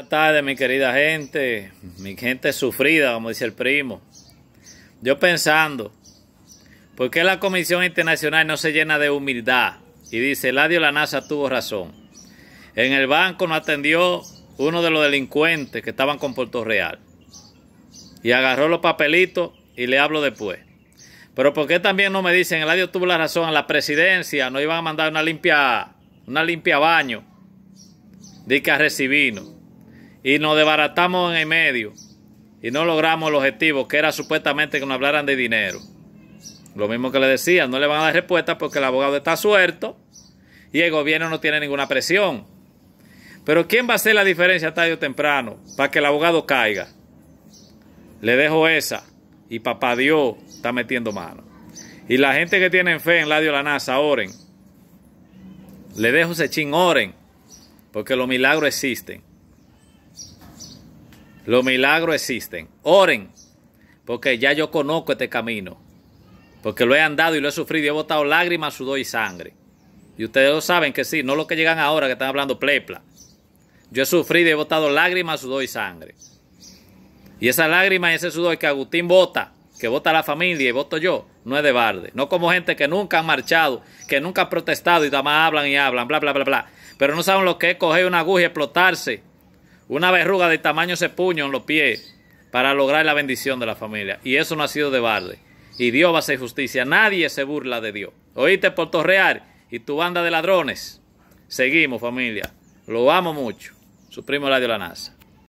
Buenas tardes, mi querida gente, mi gente sufrida, como dice el primo. Yo pensando, ¿por qué la Comisión Internacional no se llena de humildad? Y dice, Eladio NASA tuvo razón. En el banco no atendió uno de los delincuentes que estaban con Puerto Real. Y agarró los papelitos y le hablo después. Pero ¿por qué también no me dicen, Eladio tuvo la razón, a la presidencia no iban a mandar una limpia, una limpia baño? Dice a recibirnos y nos desbaratamos en el medio y no logramos el objetivo, que era supuestamente que nos hablaran de dinero. Lo mismo que le decía, no le van a dar respuesta porque el abogado está suelto y el gobierno no tiene ninguna presión. Pero ¿quién va a hacer la diferencia tarde o temprano para que el abogado caiga? Le dejo esa y papá Dios está metiendo mano. Y la gente que tiene fe en la de la NASA, oren. Le dejo ese ching oren, porque los milagros existen. Los milagros existen. Oren, porque ya yo conozco este camino. Porque lo he andado y lo he sufrido y he botado lágrimas, sudor y sangre. Y ustedes saben que sí, no los que llegan ahora que están hablando plepla. Yo he sufrido y he botado lágrimas, sudor y sangre. Y esa lágrima y ese sudor que Agustín bota, que vota la familia y voto yo, no es de barde. No como gente que nunca ha marchado, que nunca ha protestado y nada más hablan y hablan, bla, bla, bla, bla. Pero no saben lo que es coger una aguja y explotarse una verruga de tamaño se puño en los pies para lograr la bendición de la familia. Y eso no ha sido de balde. Y Dios va a hacer justicia. Nadie se burla de Dios. Oíste por torrear y tu banda de ladrones. Seguimos, familia. Lo amo mucho. Su primo Radio La NASA.